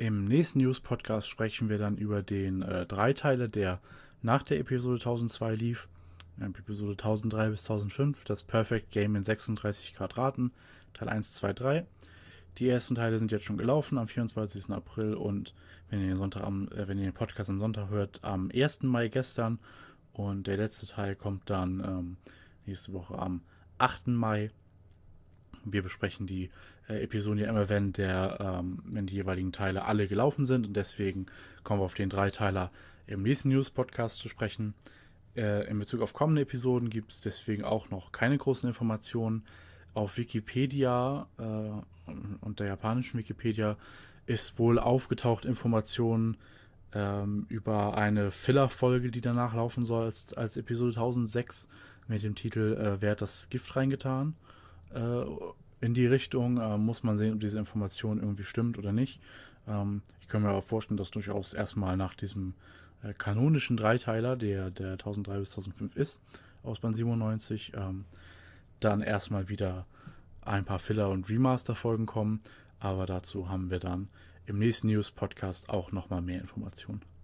Im nächsten News-Podcast sprechen wir dann über den äh, Dreiteiler, der nach der Episode 1002 lief. Episode 1003 bis 1005, das Perfect Game in 36 Quadraten, Teil 1, 2, 3. Die ersten Teile sind jetzt schon gelaufen am 24. April und wenn ihr den, Sonntag am, äh, wenn ihr den Podcast am Sonntag hört, am 1. Mai gestern. Und der letzte Teil kommt dann ähm, nächste Woche am 8. Mai. Wir besprechen die äh, Episoden ja immer, wenn, der, ähm, wenn die jeweiligen Teile alle gelaufen sind. Und deswegen kommen wir auf den Dreiteiler im nächsten News-Podcast zu sprechen. Äh, in Bezug auf kommende Episoden gibt es deswegen auch noch keine großen Informationen. Auf Wikipedia äh, und der japanischen Wikipedia ist wohl aufgetaucht Informationen ähm, über eine Filler-Folge, die danach laufen soll als, als Episode 1006 mit dem Titel äh, Wer hat das Gift reingetan? äh, in die Richtung. Äh, muss man sehen, ob diese Information irgendwie stimmt oder nicht. Ähm, ich kann mir aber vorstellen, dass durchaus erstmal nach diesem äh, kanonischen Dreiteiler, der, der 1003 bis 1005 ist, aus Band 97, ähm, dann erstmal wieder ein paar Filler- und Remaster-Folgen kommen. Aber dazu haben wir dann im nächsten News-Podcast auch nochmal mehr Informationen.